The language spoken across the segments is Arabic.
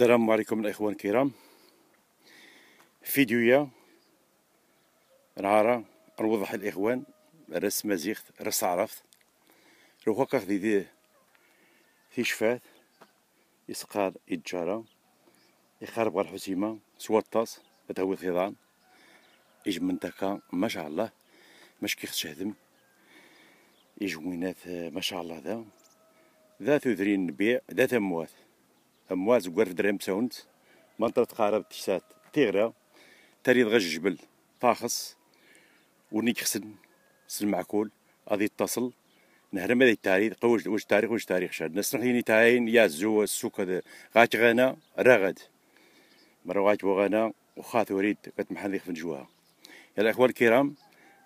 السلام عليكم الاخوان الكرام فيديويا نهارا نوضح الاخوان رس مزيخت رس عرفت روحو هكا دي في شفات يسقار يتجارة يخرب الحسيمة سوا الطاس تهوي الخضان من منطقة ما شاء الله مش كيخش هدم يجوينات ما شاء الله ذا ذا ذرين نبيع ذا ثموات امواز وقرف درهم تاونت منطقه قارب تشتات تيغرا تريد غا الجبل طاخص ونيك خسن سن معقول غادي يتصل نهر ماذا التاريخ قوش واش تاريخ واش تاريخ شاد ناس نخيني تاين يا زو السوق هذا غات غانا راغد مروات بوغانا وخاث وريد كتمحل يخفن جواها يا الأخوة الكرام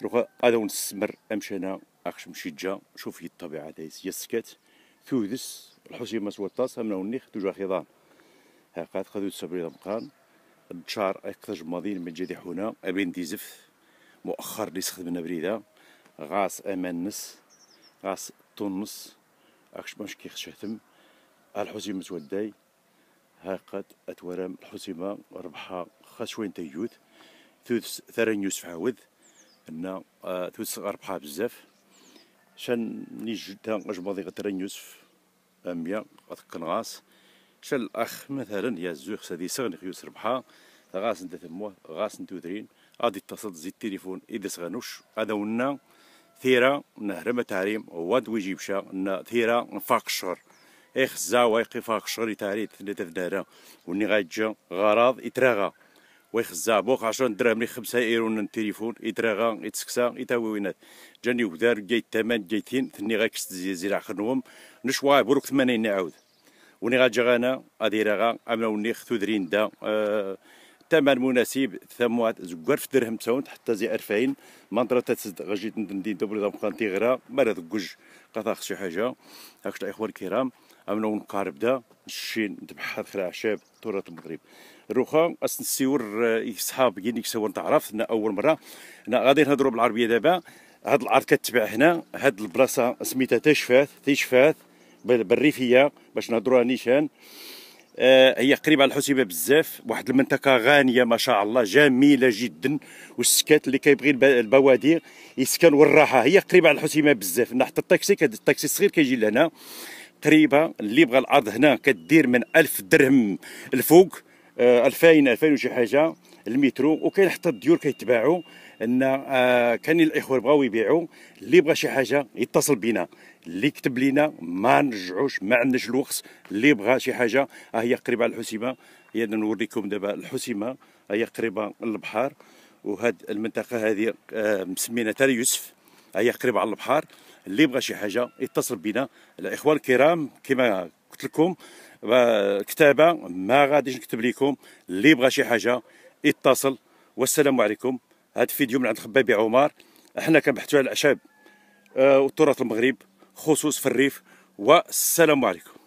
روح هذا ونسمر امشي انا اخش مشيجا شوف هي الطبيعه دايس يسكت ثوذس الحوشيمه والطاسه منو النيخ توجع خضان هاكا خذوا السبري مقان الشعر اكثر ماضين من جدي حونا ابين دي زف مؤخر اللي استخدمنا بريده غاس امان نس غاس تونس اكش باش كي خشهتم الحوسيمة والداي هاقد اتورم الحوسيمة ربحها خشوين تيوت ثوث ثرن يوسف عاود ان آه، ثوث ربحا بزاف شان نيجي تا اجمضي غترن يوسف أميا غتكنغاس شال الأخ مثلا يا زوخ سادي سغني خيوس ربحا غاس نتا ثموه غاس درين غادي اتصل زيد التليفون إذا سغنوش هذا ونا ثيرا نهرم ما تعريم واد ويجيب شا ثيرة نفاق الشهر إخ زاوا يقفاق الشهر يتعريت ثلاثة دارا وني غايتجا غراض يتراغا ويخزا بوخ 10 دراهم لي خمسة ايرو من التليفون يتراغا يتسكسا يتاوي وينات جاني وكدار جاي الثمن جايتين ثني غا كست زير اخر نشوا بروك ثمانين نعاود وني جا غانا اديراغا امنا وني خثو درين دا أه الثمن مناسب ثم زكار في درهم تاون حتى زي 2000 منطره تتسد غجيت تندي دوبل دام كان تيغرا مرات كوج قطع شي حاجه هاكش الاخوان الكرام امنون ونقارب دا الشين تبحر خلال أعشاب تراث المغرب روخا اسن السيور آه، صحاب كينيك تعرف أنا اول مره انا غادي نهضروا بالعربيه دابا هاد الارض كتباع هنا هاد البلاصه سميتها تشفات تشفات بالريفيه باش نهضرو نيشان آه، هي قريبه على الحسيبه بزاف واحد المنطقه غانيه ما شاء الله جميله جدا والسكات اللي كيبغي البوادير يسكن والراحه هي قريبه على الحسيبه بزاف حتى الطاكسي الطاكسي الصغير كيجي لهنا قريبه اللي بغى الارض هنا كدير من ألف درهم الفوق 2000 آه، 2000 وشي حاجه المترو وكاين حتى الديور كيتباعوا ان آه، كاين الاخوه بغاو يبيعوا اللي بغى شي حاجه يتصل بنا اللي كتب لنا ما نرجعوش ما عندناش الوقت اللي بغى شي حاجه ها آه، هي قريبه على الحسيمه هي نوريكم دابا الحسيمه آه، هي قريبه للبحر وهاد المنطقه هذه مسمينا تاع يوسف هي قريبه على البحر اللي بغى شي حاجه يتصل بنا الاخوه الكرام كما قلت لكم كتابه ما غاديش نكتب لكم اللي بغى شي حاجه يتصل والسلام عليكم هذا فيديو من عند خبابي عمر احنا كنبحثوا على الاعشاب آه، والتراث المغرب خصوص في الريف والسلام عليكم